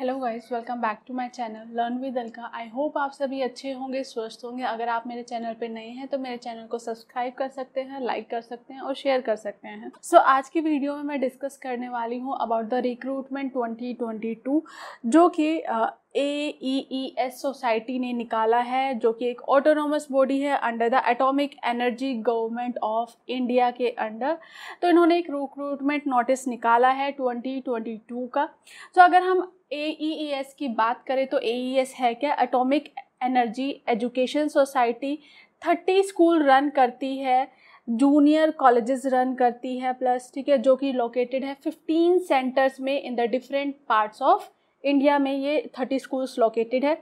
Hello guys welcome back to my channel learn with Alka I hope आप सभी अच्छे होंगे स्वस्थ होंगे अगर आप मेरे चैनल पे नए हैं तो मेरे चैनल को सब्सक्राइब कर सकते हैं लाइक कर सकते हैं और शेयर कर सकते हैं सो so, आज की वीडियो में मैं डिस्कस करने वाली हूँ अबाउट द रिक्रूटमेंट 2022 जो कि ए ई ई एस सोसाइटी ने निकाला है जो कि एक ऑटोनोमस बॉडी है under the atomic energy government of India के अंडर तो इन्होंने एक रिक्रूटमेंट नोटिस निकाला है 2022 का तो so, अगर हम ए e e की बात करें तो ए e है क्या atomic energy education society thirty school run करती है जूनियर कॉलेजेस रन करती है प्लस ठीक है जो कि लोकेटेड है फिफ्टीन सेंटर्स में in the different parts of India में ये थर्टी स्कूल्स लोकेटेड है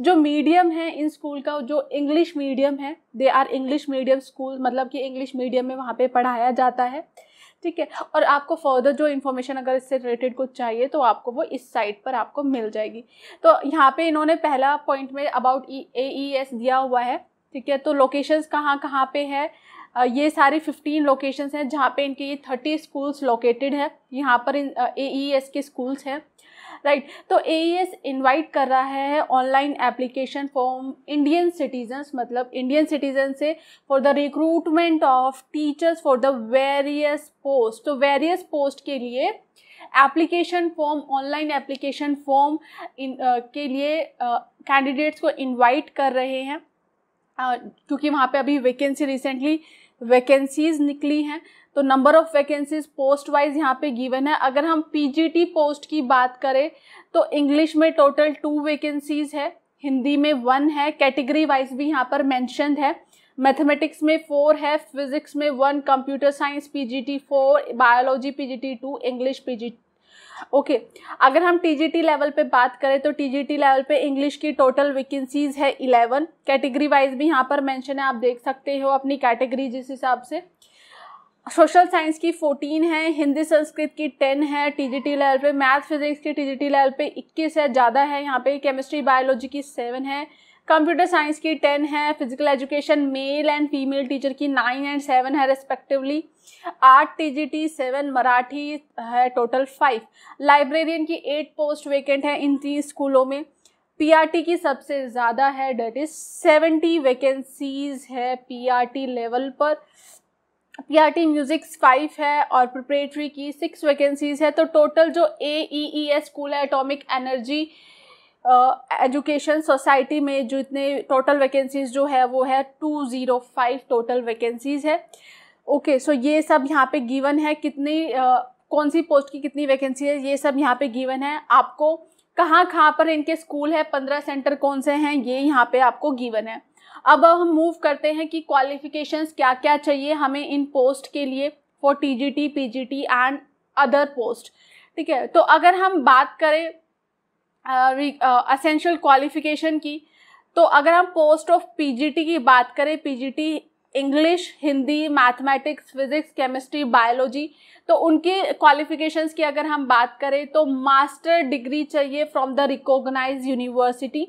जो मीडियम है इन स्कूल का जो इंग्लिश मीडियम है they are English medium school मतलब कि इंग्लिश मीडियम में वहाँ पे पढ़ाया जाता है ठीक है और आपको फर्दर जो इन्फॉर्मेशन अगर इससे रिलेटेड कुछ चाहिए तो आपको वो इस साइट पर आपको मिल जाएगी तो यहाँ पे इन्होंने पहला पॉइंट में अबाउट ए ई एस दिया हुआ है ठीक है तो लोकेशंस कहाँ कहाँ पे है ये सारी 15 लोकेशंस हैं जहाँ पे इनके ये 30 स्कूल्स लोकेटेड है यहाँ पर इन ए ई एस के स्कूल्स हैं राइट right. तो ए इन्वाइट e कर रहा है online application form Indian citizens मतलब इंडियन सिटीजन से for the recruitment of teachers for the various post तो वेरियस पोस्ट के लिए application form online application form के लिए कैंडिडेट्स uh, को इनवाइट कर रहे हैं uh, क्योंकि uh, वहाँ पे अभी वैकेंसी रिसेंटली वैकेंसीज निकली हैं तो number of vacancies post wise यहाँ पे गिवन है अगर हम पीजीटी पोस्ट की बात करें तो इंग्लिश में टोटल टू वैकेंसीज है हिंदी में वन है कैटेगरी वाइज भी यहाँ पर मैंशन है मैथमेटिक्स में फोर है फिजिक्स में one computer science P G T four biology P G T two English P G okay अगर हम टी जी टी लेवल पे बात करें तो टी जी टी लेवल पे इंग्लिश की टोटल वैकेंसीज है इलेवन कैटेगरी वाइज भी यहाँ पर मेंशन है आप देख सकते हो अपनी कैटेगरी जिस हिसाब से सोशल साइंस की फोर्टीन है हिंदी संस्कृत की टेन है टीजीटी लेवल पे मैथ फिजिक्स की टीजीटी लेवल पे इक्कीस है ज़्यादा है यहाँ पे केमिस्ट्री बायोलॉजी की सेवन है कंप्यूटर साइंस की टेन है physical education male and female teacher की नाइन एंड सेवन है respectively art T seven Marathi है टोटल फाइव लाइब्रेरियन की एट पोस्ट वेकेंट है इन तीन स्कूलों में टी की सबसे ज़्यादा है डेट इज़ सेवेंटी वैकेंसीज है टी लेवल पर पीआरटी म्यूज़िक्स फाइव है और प्रिपरेटरी की सिक्स वैकेंसीज़ है तो टोटल जो ए ई ई एस है एटॉमिक एनर्जी एजुकेशन सोसाइटी में जो इतने टोटल वैकेंसीज़ जो है वो है two zero five total vacancies है ओके okay, सो so ये सब यहाँ पे गिवन है कितनी uh, कौन सी पोस्ट की कितनी वैकेंसी है ये सब यहाँ पे गिवन है आपको कहाँ कहाँ पर इनके स्कूल है पंद्रह सेंटर कौन से हैं ये यहाँ पे आपको गिवन है अब हम मूव करते हैं कि क्वालिफिकेशंस क्या क्या चाहिए हमें इन पोस्ट के लिए for T G T P G T and other post ठीक है तो अगर हम बात करें असेंशियल uh, क्वालिफिकेशन uh, की तो अगर हम पोस्ट ऑफ पीजीटी की बात करें PGT English Hindi mathematics physics chemistry biology तो उनके क्वालिफिकेशंस की अगर हम बात करें तो मास्टर डिग्री चाहिए फ्रॉम द रिकॉग्नाइज यूनिवर्सिटी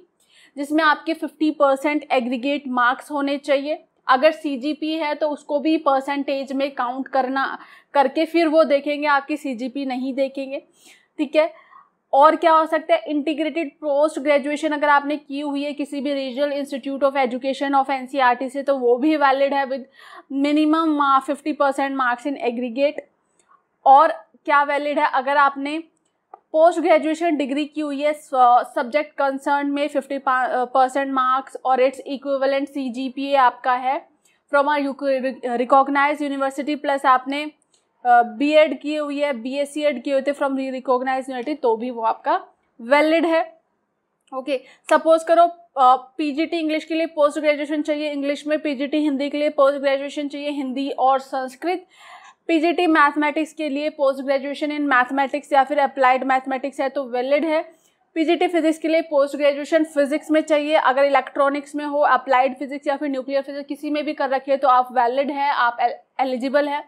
जिसमें आपके 50 परसेंट एग्रीगेट मार्क्स होने चाहिए अगर सी है तो उसको भी परसेंटेज में काउंट करना करके फिर वो देखेंगे आपकी सी नहीं देखेंगे ठीक है और क्या हो सकता है इंटीग्रेटेड पोस्ट ग्रेजुएशन अगर आपने की हुई है किसी भी regional institute of education of N से तो वो भी वैलिड है with minimum fifty percent marks in aggregate और क्या वैलिड है अगर आपने पोस्ट ग्रेजुएशन डिग्री की हुई है सब्जेक्ट कंसर्न में फिफ्टी परसेंट मार्क्स और its equivalent C G P A आपका है from R recognise university plus आपने बी uh, एड की हुई है बी एस सी एड किए हुए थे फ्रॉम री रिकॉग्नाइज यूनिवर्सिटी तो भी वो आपका वैलिड है ओके okay. सपोज करो पी जी टी इंग्लिश के लिए पोस्ट ग्रेजुएशन चाहिए इंग्लिश में पी जी टी हिंदी के लिए पोस्ट ग्रेजुएशन चाहिए हिंदी और संस्कृत पीजीटी मैथमेटिक्स के लिए पोस्ट ग्रेजुएशन इन मैथमेटिक्स या फिर अप्लाइड मैथमेटिक्स है तो वैलिड है पीजीटी फिजिक्स के लिए पोस्ट ग्रेजुएशन फिजिक्स में चाहिए अगर इलेक्ट्रॉनिक्स में हो अप्लाइड फिजिक्स या फिर न्यूक्लियर फिजिक्स किसी में भी कर रखिए तो आप वैलिड हैं आप एलिजिबल हैं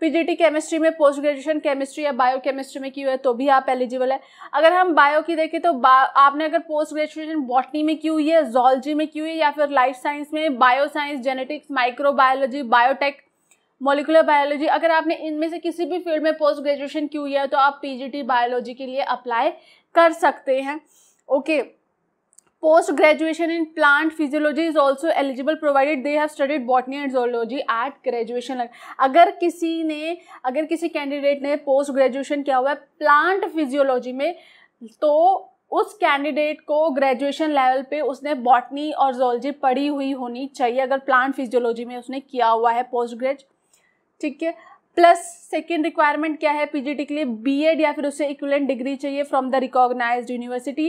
पीजीटी केमिस्ट्री में पोस्ट ग्रेजुएशन केमिस्ट्री या बायो केमिस्ट्री में की हुई है तो भी आप एलिजिबल है अगर हम बायो की देखें तो आपने अगर पोस्ट ग्रेजुएशन बॉटनी में की हुई है जोलॉजी में की हुई है या फिर लाइफ साइंस में bio science genetics microbiology biotech molecular biology अगर आपने इनमें से किसी भी फील्ड में पोस्ट ग्रेजुएशन की हुई है तो आप टी बायोलॉजी के लिए अप्लाई कर सकते हैं okay post graduation in plant physiology is also eligible provided they have studied botany and zoology at graduation अगर किसी ने अगर किसी कैंडिडेट ने पोस्ट ग्रेजुएशन किया हुआ है प्लांट फिजियोलॉजी में तो उस कैंडिडेट को ग्रेजुएशन लेवल पे उसने बॉटनी और जोलॉजी पढ़ी हुई होनी चाहिए अगर प्लांट फिजियोलॉजी में उसने किया हुआ है पोस्ट ग्रेज ठीक है प्लस सेकेंड रिक्वायरमेंट क्या है पीजीटी के लिए बीएड या फिर उससे इक्वलेंट डिग्री चाहिए from the recognised university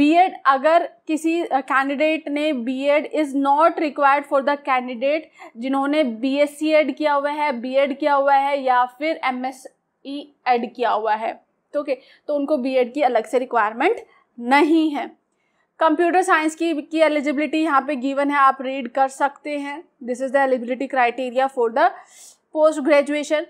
BEd अगर किसी कैंडिडेट ने BEd is not required for the candidate जिन्होंने बीएससी एड किया हुआ है बीएड किया हुआ है या फिर एमएसई एड किया हुआ है तो ओके तो उनको बी की अलग से रिक्वायरमेंट नहीं है कंप्यूटर साइंस की की एलिजिबिलिटी यहाँ पे गिवन है आप रीड कर सकते हैं this is the eligibility criteria for the post graduation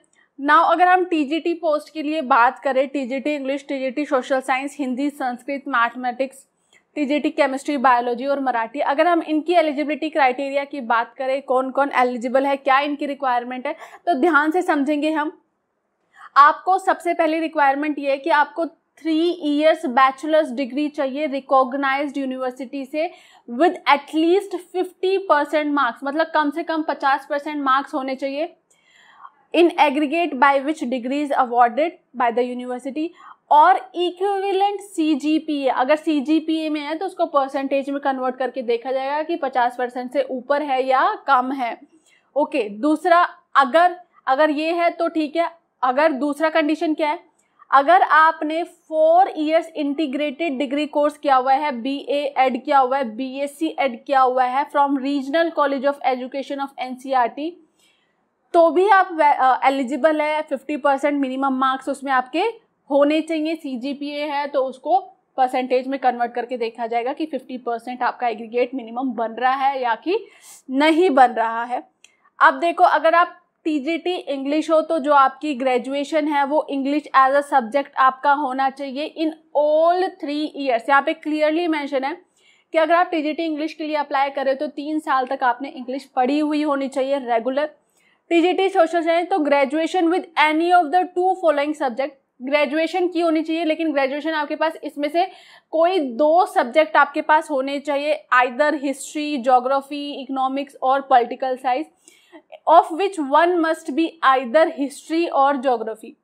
now अगर हम टी पोस्ट के लिए बात करें T English T social science Hindi Sanskrit mathematics T chemistry biology और मराठी अगर हम इनकी एलिजिबिलिटी क्राइटेरिया की बात करें कौन कौन एलिजिबल है क्या इनकी रिक्वायरमेंट है तो ध्यान से समझेंगे हम आपको सबसे पहली रिक्वायरमेंट ये है कि आपको थ्री ईयर्स बैचलर्स डिग्री चाहिए रिकॉग्नाइज यूनिवर्सिटी से with at least fifty percent marks मतलब कम से कम पचास परसेंट मार्क्स होने चाहिए in aggregate by which degree is awarded by the और equivalent C G P A अगर सी जी पी ए में है तो उसको परसेंटेज में कन्वर्ट करके देखा जाएगा कि 50 परसेंट से ऊपर है या कम है ओके okay, दूसरा अगर अगर ये है तो ठीक है अगर दूसरा कंडीशन क्या है अगर आपने four years integrated degree course किया हुआ है बी ए एड किया हुआ है बी एस सी एड किया हुआ है from regional college of education of N C R T तो भी आप एलिजिबल है फिफ्टी परसेंट मिनिमम मार्क्स उसमें आपके होने चाहिए सी जी पी ए है तो उसको परसेंटेज में कन्वर्ट करके देखा जाएगा कि फिफ्टी परसेंट आपका एग्रीगेट मिनिमम बन रहा है या कि नहीं बन रहा है अब देखो अगर आप टी इंग्लिश हो तो जो आपकी ग्रेजुएशन है वो इंग्लिश एज अ सब्जेक्ट आपका होना चाहिए इन ऑल थ्री ईयर्स यहाँ पे क्लियरली मेंशन है कि अगर आप टी इंग्लिश के लिए अप्लाई करें तो तीन साल तक आपने इंग्लिश पढ़ी हुई होनी चाहिए रेगुलर टीजीटी सोशल साइंस तो graduation with any of the two following subject graduation की होनी चाहिए लेकिन ग्रेजुएशन आपके पास इसमें से कोई दो सब्जेक्ट आपके पास होने चाहिए आइदर हिस्ट्री जोग्राफी इकोनॉमिक्स और political science of which one must be either history और जोग्राफी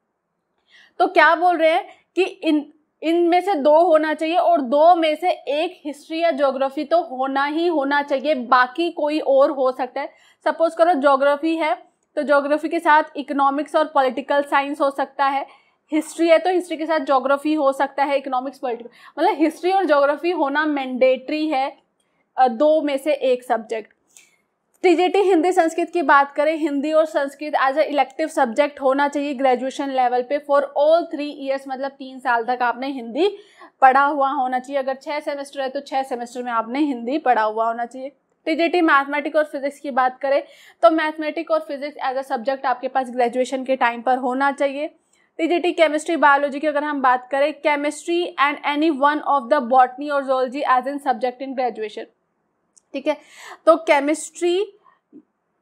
तो क्या बोल रहे हैं कि इन इनमें से दो होना चाहिए और दो में से एक हिस्ट्री या ज्योग्राफी तो होना ही होना चाहिए बाकी कोई और हो सकता है सपोज करो ज्योग्राफी है तो जोग्राफी के साथ इकोनॉमिक्स और पॉलिटिकल साइंस हो सकता है हिस्ट्री है तो हिस्ट्री के साथ जोग्राफी हो सकता है इकोनॉमिक्स पॉलिटिकल मतलब हिस्ट्री और जोग्राफी होना मैंडेटरी है दो में से एक सब्जेक्ट टीजीटी हिंदी संस्कृत की बात करें हिंदी और Sanskrit as a elective subject होना चाहिए ग्रेजुएशन लेवल पे फॉर ऑल थ्री इयर्स मतलब तीन साल तक आपने हिंदी पढ़ा हुआ होना चाहिए अगर छः सेमेस्टर है तो छः सेमेस्टर में आपने हिंदी पढ़ा हुआ होना चाहिए टीजीटी मैथमेटिक्स और फिजिक्स की बात करें तो मैथमेटिक्स और फिजिक्स एज अ सब्जेक्ट आपके पास ग्रेजुएशन के टाइम पर होना चाहिए टीजीटी केमिस्ट्री बायोलॉजी की अगर हम बात करें chemistry and any one of the botany और zoology as an subject in graduation ठीक है तो केमिस्ट्री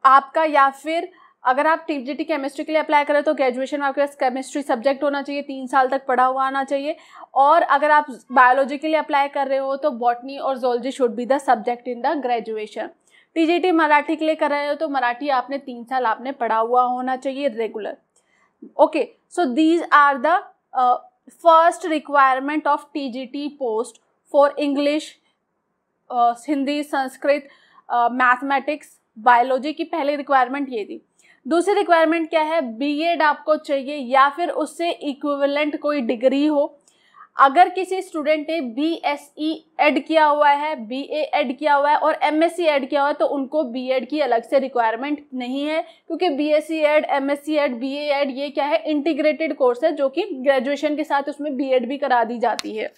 आपका या फिर अगर आप टी केमिस्ट्री के लिए अप्लाई करें तो ग्रेजुएशन आपके पास केमिस्ट्री सब्जेक्ट होना चाहिए तीन साल तक पढ़ा हुआ आना चाहिए और अगर आप बायोलॉजी के लिए अप्लाई कर रहे हो तो बॉटनी और zoology should be the subject in the graduation T Marathi के लिए कर रहे हो तो मराठी आपने तीन साल आपने पढ़ा हुआ होना चाहिए regular okay so these are the first requirement of T post for English Hindi Sanskrit mathematics biology की पहली रिक्वायरमेंट ये थी दूसरी रिक्वायरमेंट क्या है बीएड आपको चाहिए या फिर उससे इक्विवेलेंट कोई डिग्री हो अगर किसी स्टूडेंट ने बी एस ई एड किया हुआ है बी एड किया हुआ है और एम एस सी एड किया हुआ है तो उनको बी एड की अलग से रिक्वायरमेंट नहीं है क्योंकि B S C Ed M S C Ed B Ed ये क्या है इंटीग्रेटेड कोर्स है जो कि ग्रेजुएशन के साथ उसमें बी एड भी करा दी जाती है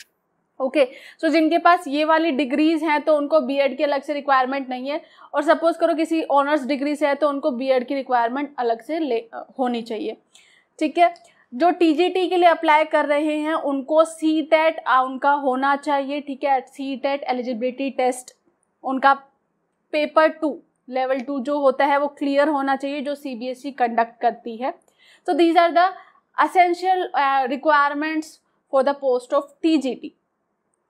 ओके okay. सो so, जिनके पास ये वाली डिग्रीज हैं तो उनको बीएड की अलग से रिक्वायरमेंट नहीं है और सपोज करो किसी ऑनर्स डिग्री से है तो उनको बीएड की रिक्वायरमेंट अलग से ले होनी चाहिए ठीक है जो टीजीटी के लिए अप्लाई कर रहे हैं उनको सी टेट e उनका होना चाहिए ठीक है सी टेट एलिजिबिलिटी टेस्ट उनका पेपर टू लेवल टू जो होता है वो क्लियर होना चाहिए जो C B S E conduct करती है so these are the essential requirements for the post of T G T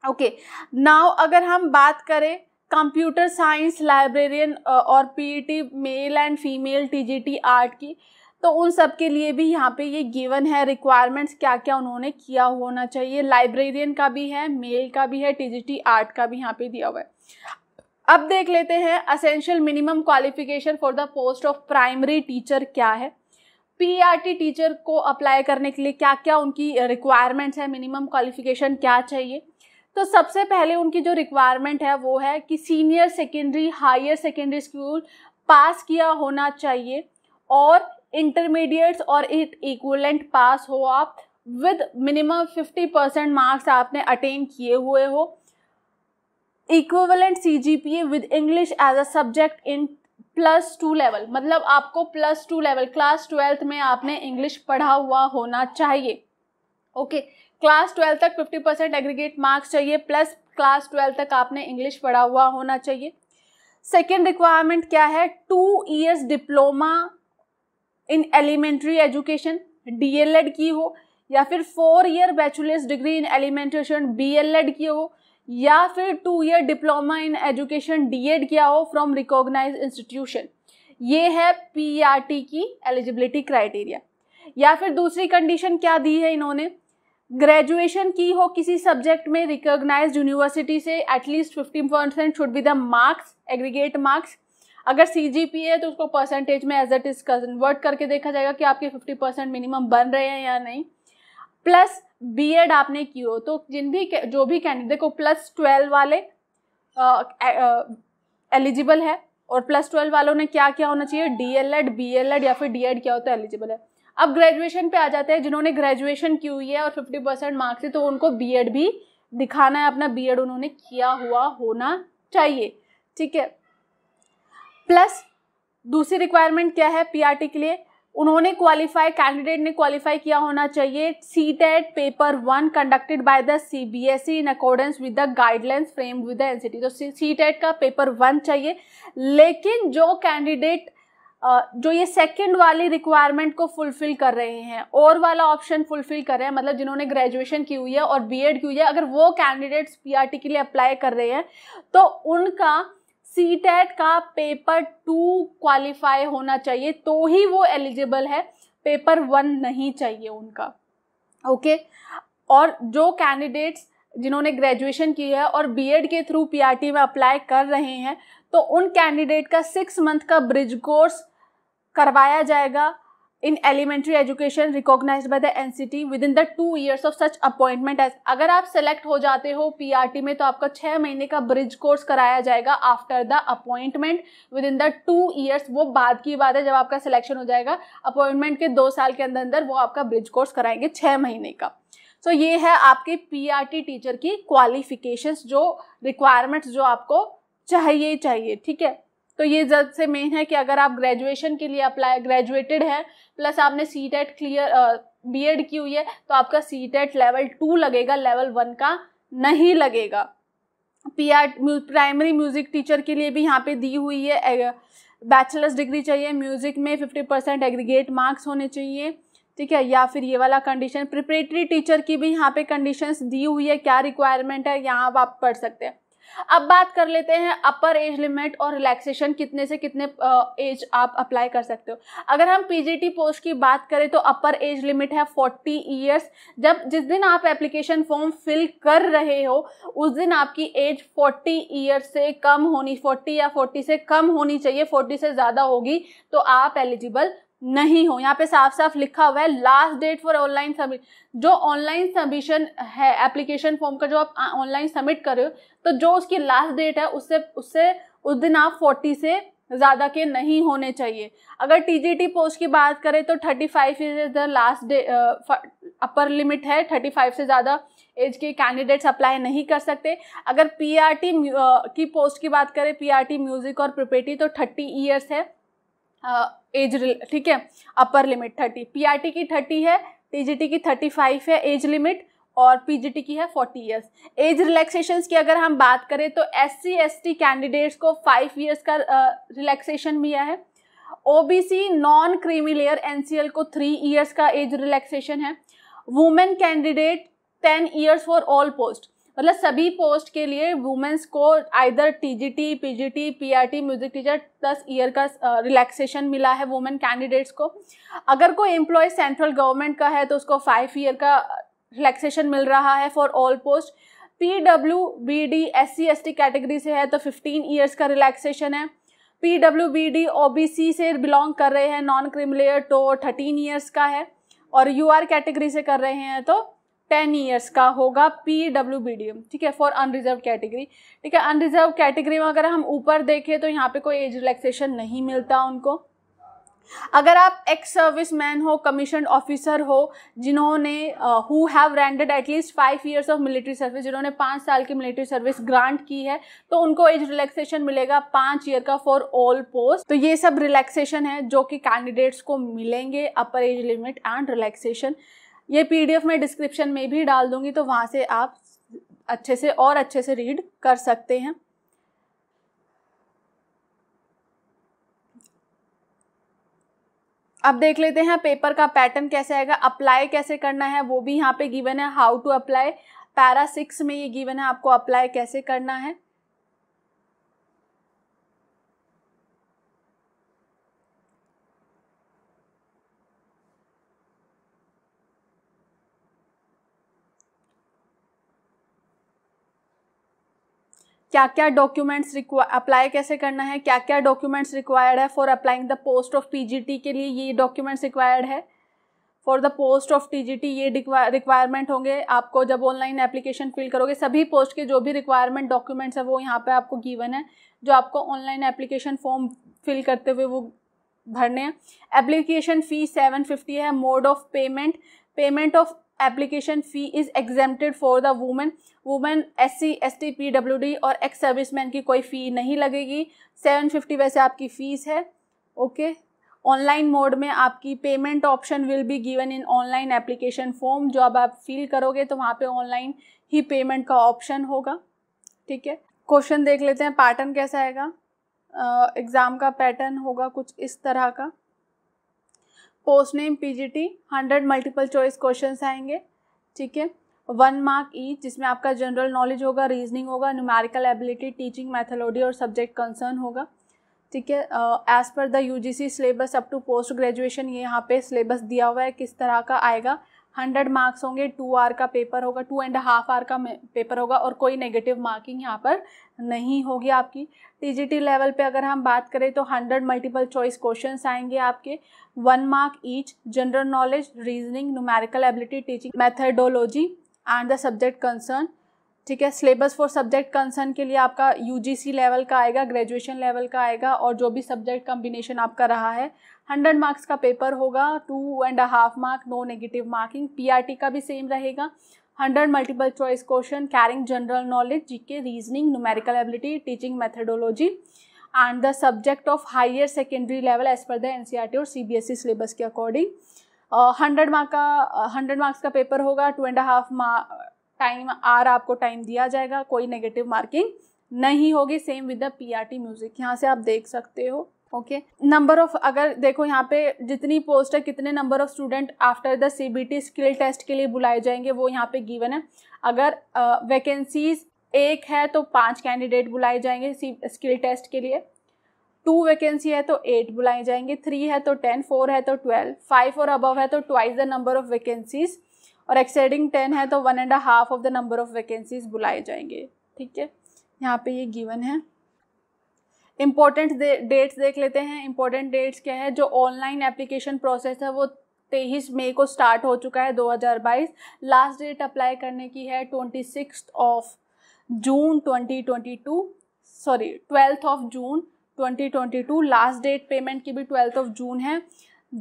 okay now अगर हम बात करें कंप्यूटर साइंस लाइब्रेरियन और PET male and female TGT art की तो उन सब के लिए भी यहाँ पे ये गिवन है रिक्वायरमेंट्स क्या क्या उन्होंने किया होना चाहिए लाइब्रेरियन का भी है मेल का भी है टीजीटी आर्ट का भी यहाँ पे दिया हुआ है अब देख लेते हैं essential minimum qualification for the post of primary teacher क्या है पीईआरटी टीचर e को अप्लाई करने के लिए क्या क्या उनकी रिक्वायरमेंट्स है मिनिमम क्वालिफिकेशन क्या चाहिए तो सबसे पहले उनकी जो रिक्वायरमेंट है वो है कि senior secondary higher secondary school pass किया होना चाहिए और इंटरमीडिएट्स और इक्वलेंट पास हो आप with minimum fifty percent marks आपने अटेन किए हुए हो equivalent C G P A with English as a subject in plus two level मतलब आपको plus two level class twelfth में आपने इंग्लिश पढ़ा हुआ होना चाहिए ओके okay. क्लास ट्वेल्व तक फिफ्टी परसेंट एग्रीगेट मार्क्स चाहिए प्लस क्लास ट्वेल्व तक आपने इंग्लिश पढ़ा हुआ होना चाहिए सेकेंड रिक्वायरमेंट क्या है two years diploma in elementary education DElEd की हो या फिर four year bachelor's degree in elementation BElEd की हो या फिर two year diploma in education DEd किया हो फ्रॉम रिकॉग्नाइज इंस्टीट्यूशन ये है टी e की एलिजिबिलिटी क्राइटेरिया या फिर दूसरी कंडीशन क्या दी है इन्होंने ग्रेजुएशन की हो किसी सब्जेक्ट में रिकॉग्नाइज यूनिवर्सिटी से at least fifteen percent should be the marks aggregate marks अगर सी जी पी है तो उसको परसेंटेज में एज एट इज कन्वर्ट करके देखा जाएगा कि आपके फिफ्टी परसेंट मिनिमम बन रहे हैं या नहीं प्लस बी एड आपने की हो तो जिन भी जो भी कैंडिडेट को प्लस ट्वेल्व वाले एलिजिबल है और प्लस ट्वेल्व वालों ने क्या क्या होना चाहिए D L Ed B L Ed या फिर डी एड क्या होता है एलिजिबल है अब ग्रेजुएशन पे आ जाते हैं जिन्होंने ग्रेजुएशन की हुई है और फिफ्टी परसेंट मार्क्स है तो उनको बीएड भी दिखाना है अपना बीएड उन्होंने किया हुआ होना चाहिए ठीक है प्लस दूसरी रिक्वायरमेंट क्या है पीआरटी के लिए उन्होंने क्वालिफाई कैंडिडेट ने क्वालिफाई किया होना चाहिए C TET paper one conducted by the C B S E in accordance with the guidelines frame with the NCT तो सी टेट e का पेपर वन चाहिए लेकिन जो कैंडिडेट जो ये सेकंड वाली रिक्वायरमेंट को फुलफिल कर रहे हैं और वाला ऑप्शन फुलफिल कर रहे हैं मतलब जिन्होंने ग्रेजुएशन की हुई है और बीएड की हुई है अगर वो कैंडिडेट्स पीआरटी के लिए अप्लाई कर रहे हैं तो उनका सी टेट का पेपर टू क्वालिफाई होना चाहिए तो ही वो एलिजिबल है पेपर वन नहीं चाहिए उनका ओके और जो कैंडिडेट्स जिन्होंने ग्रेजुएशन की है और बीएड के थ्रू पीआरटी में अप्लाई कर रहे हैं तो उन कैंडिडेट का सिक्स मंथ का ब्रिज कोर्स करवाया जाएगा in elementary education recognise by the N C T within the two years of such appointment as अगर आप सेलेक्ट हो जाते हो पी आर टी में तो आपका छः महीने का ब्रिज कोर्स कराया जाएगा after the appointment within the two years वो बाद की बात है जब आपका सिलेक्शन हो जाएगा अपॉइंटमेंट के दो साल के अंदर अंदर वो आपका ब्रिज कोर्स कराएंगे छः महीने का सो so, ये है आपके पी आर टी टीचर की क्वालिफिकेशंस जो रिक्वायरमेंट्स जो आपको चाहिए ही चाहिए ठीक है तो ये जब से मेन है कि अगर आप ग्रेजुएशन के लिए अप्लाई ग्रेजुएटेड हैं प्लस आपने C TET clear B Ed की हुई है तो आपका सी टेट लेवल टू लगेगा लेवल वन का नहीं लगेगा P R primary music teacher के लिए भी यहाँ पे दी हुई है बैचलर्स डिग्री चाहिए म्यूज़िक में फिफ्टी परसेंट एग्रीगेट मार्क्स होने चाहिए ठीक है या फिर ये वाला कंडीशन प्रिपरेटरी टीचर की भी यहाँ पे कंडीशंस दी हुई है क्या रिक्वायरमेंट है यहाँ आप पढ़ सकते हैं अब बात कर लेते हैं अपर एज लिमिट और रिलैक्सेशन कितने से कितने एज आप अप्लाई कर सकते हो अगर हम पीजीटी पोस्ट की बात करें तो अपर एज लिमिट है 40 इयर्स जब जिस दिन आप एप्लीकेशन फॉर्म फिल कर रहे हो उस दिन आपकी एज 40 ईयर्स से कम होनी 40 या 40 से कम होनी चाहिए 40 से ज़्यादा होगी तो आप एलिजिबल नहीं हो यहाँ पे साफ साफ लिखा हुआ है last date for online submit जो ऑनलाइन सबमिशन है एप्लीकेशन फॉर्म का जो आप ऑनलाइन सबमिट कर रहे हो तो जो उसकी लास्ट डेट है उससे उससे उस दिन आप फोर्टी से ज़्यादा के नहीं होने चाहिए अगर टीजीटी पोस्ट की बात करें तो thirty five is the last day upper limit है थर्टी फाइव से ज़्यादा एज के कैंडिडेट्स अप्लाई नहीं कर सकते अगर पीआरटी टी की पोस्ट की बात करें पीआरटी म्यूज़िक और प्रिपेटी तो थर्टी ईयर्स है uh, एज ठीक है अपर लिमिट थर्टी पी की थर्टी है टी की थर्टी फाइव है एज लिमिट और पी की है फोर्टी ईयर्स एज रिलैक्सेशन की अगर हम बात करें तो एस सी कैंडिडेट्स को फाइव ईयर्स का रिलैक्सेशन मिला है O B C non creamy C L को थ्री ईयर्स का एज रिलैक्सेशन है women candidate ten years for all post मतलब सभी पोस्ट के लिए वुमेंस को either P R T music teacher plus year का रिलैक्सेशन uh, मिला है वुमेन कैंडिडेट्स को अगर कोई एम्प्लॉय सेंट्रल गवर्नमेंट का है तो उसको फाइव ईयर का रिलैक्सेशन uh, मिल रहा है for all post P W B D S C S T category से है तो फिफ्टीन ईयर्स का रिलैक्सेशन है P W B D O B C से बिलोंग कर रहे हैं नॉन क्रिमिलेयर तो थर्टीन ईयर्स का है और यू आर कैटेगरी से कर रहे हैं तो टेन ईयर्स का होगा P W B D M ठीक है फॉर अनरिजर्व कैटेगरी ठीक है अनरिजर्व कैटेगरी में अगर हम ऊपर देखें तो यहाँ पे कोई एज रिलैक्सेशन नहीं मिलता उनको अगर आप एक्स सर्विस मैन हो कमीशन ऑफिसर हो जिन्होंने who have rendered at least five years of military service जिन्होंने पाँच साल की मिलिट्री सर्विस ग्रांट की है तो उनको एज रिलैक्सेशन मिलेगा पाँच ईयर का फॉर ऑल पोस्ट तो ये सब रिलैक्सेशन है जो कि कैंडिडेट्स को मिलेंगे upper age limit and relaxation ये पीडीएफ मैं डिस्क्रिप्शन में भी डाल दूंगी तो वहाँ से आप अच्छे से और अच्छे से रीड कर सकते हैं अब देख लेते हैं पेपर का पैटर्न कैसे आएगा अप्लाई कैसे करना है वो भी यहाँ पे गिवन है how to apply para six में ये गिवन है आपको अप्लाई कैसे करना है क्या क्या डॉक्यूमेंट्स रिक्वा अप्लाई कैसे करना है क्या क्या डॉक्यूमेंट्स रिक्वायर्ड है for applying the post of T के लिए ये डॉक्यूमेंट्स रिक्वायर्ड है for the post of TGT ये रिक्वायरमेंट होंगे आपको जब ऑनलाइन एप्लीकेशन फिल करोगे सभी पोस्ट के जो भी रिक्वायरमेंट डॉक्यूमेंट्स है वो यहाँ पे आपको गिवन है जो आपको ऑनलाइन एप्लीकेशन फॉर्म फिल करते हुए वो भरने हैं एप्लीकेशन फ़ी सेवन फिफ्टी है mode of payment payment of application fee is exempted for the women women S C S T P W D और एक्स सर्विस मैन की कोई फ़ी नहीं लगेगी सेवन फिफ्टी वैसे आपकी फ़ीस है ओके ऑनलाइन मोड में आपकी payment option will be given in online application form जो अब आप फिल करोगे तो वहाँ पे ऑनलाइन ही पेमेंट का ऑप्शन होगा ठीक है क्वेश्चन देख लेते हैं पैटर्न कैसा आएगा एग्ज़ाम का पैटर्न होगा कुछ इस तरह का post name PGT hundred multiple choice question आएंगे ठीक है वन मार्क ई जिसमें आपका जनरल नॉलेज होगा रीजनिंग होगा न्यूमेरिकल एबिलिटी टीचिंग मैथोलॉजी और सब्जेक्ट कंसर्न होगा ठीक है as per the U G C syllabus up to post graduation ये यहाँ पे सिलेबस दिया हुआ है किस तरह का आएगा हंड्रेड मार्क्स होंगे टू आर का पेपर होगा टू एंड हाफ आर का पेपर होगा और कोई नेगेटिव मार्किंग यहाँ पर नहीं होगी आपकी टीजीटी लेवल पे अगर हम बात करें तो हंड्रेड मल्टीपल चॉइस क्वेश्चंस आएंगे आपके one mark each general knowledge reasoning numerical ability teaching methodology and the subject concern ठीक है सिलेबस फॉर सब्जेक्ट कंसर्न के लिए आपका यूजीसी लेवल का आएगा ग्रेजुएशन लेवल का आएगा और जो भी सब्जेक्ट कम्बिनेशन आपका रहा है हंड्रेड मार्क्स का पेपर होगा two and half mark no negative marking PRT e का भी सेम रहेगा hundred multiple choice question carrying general knowledge GK reasoning numerical ability teaching methodology and the subject of higher secondary level as per the N और C B S E syllabus के according hundred mark का hundred marks का paper होगा two and half mark time hour आपको time दिया जाएगा कोई negative marking नहीं होगी same with the PRT music यहाँ से आप देख सकते हो ओके नंबर ऑफ अगर देखो यहाँ पे जितनी पोस्ट है कितने number of student after the CBT skill test के लिए बुलाए जाएंगे वो यहाँ पे गिवन है अगर वैकेंसीज uh, एक है तो पांच कैंडिडेट बुलाए जाएंगे स्किल टेस्ट के लिए टू वैकेंसी है तो एट बुलाए जाएंगे थ्री है तो टेन फोर है तो ट्वेल्व फाइव और अबव है तो twice the number of vacancies और एक्सेडिंग टेन है तो one and half of the number of vacancies बुलाए जाएंगे ठीक है यहाँ पे ये गिवन है इम्पॉर्टेंट डेट्स देख लेते हैं इम्पॉर्टेंट डेट्स क्या है जो ऑनलाइन एप्लीकेशन प्रोसेस है वो तेईस मई को स्टार्ट हो चुका है 2022 लास्ट डेट अप्लाई करने की है twenty six of June 2022 sorry twelfth of June 2022 last date payment की भी ट्वेल्थ ऑफ जून है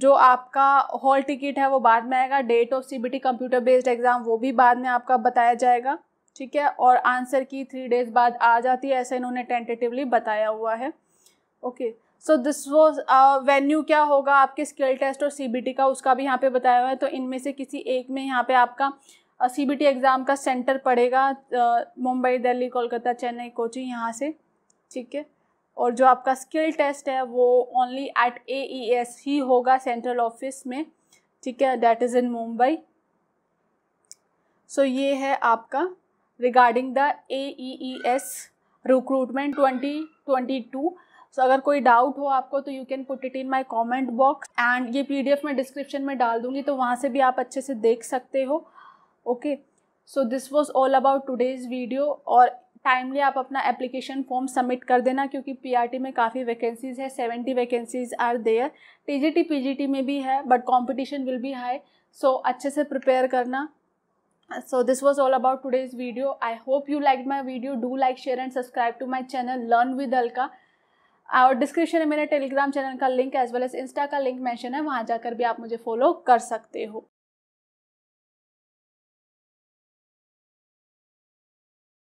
जो आपका हॉल टिकट है वो बाद में आएगा date of CBT computer based exam वो भी बाद में आपका बताया जाएगा ठीक है और आंसर की थ्री डेज बाद आ जाती है ऐसा इन्होंने टेंटेटिवली बताया हुआ है okay so this was venue क्या होगा आपके स्किल टेस्ट और सी का उसका भी यहाँ पे बताया हुआ है तो इनमें से किसी एक में यहाँ पे आपका सी बी एग्ज़ाम का सेंटर पड़ेगा uh, मुंबई दिल्ली कोलकाता चेन्नई कोची यहाँ से ठीक है और जो आपका स्किल टेस्ट है वो only at A E S ही होगा सेंट्रल ऑफिस में ठीक है that is in Mumbai so ये है आपका regarding the A E S recruitment twenty twenty two so अगर कोई डाउट हो आपको तो you can put it in my comment box and ये पी डी एफ मैं डिस्क्रिप्शन में डाल दूँगी तो वहाँ से भी आप अच्छे से देख सकते हो okay so this was all about today's video और टाइमली आप अपना एप्लीकेशन फॉर्म सबमिट कर देना क्योंकि पी आर टी में काफ़ी वैकेंसीज़ है seventy vacancies are there T T G P G T में भी है बट कॉम्पिटिशन विल भी हाई सो अच्छे से प्रिपेयर करना so this was all about today's video i hope you liked my video do like share and subscribe to my channel learn with alka और description में मेरे Telegram channel का link as well as insta का link mention है वहाँ जाकर भी आप मुझे फॉलो कर सकते हो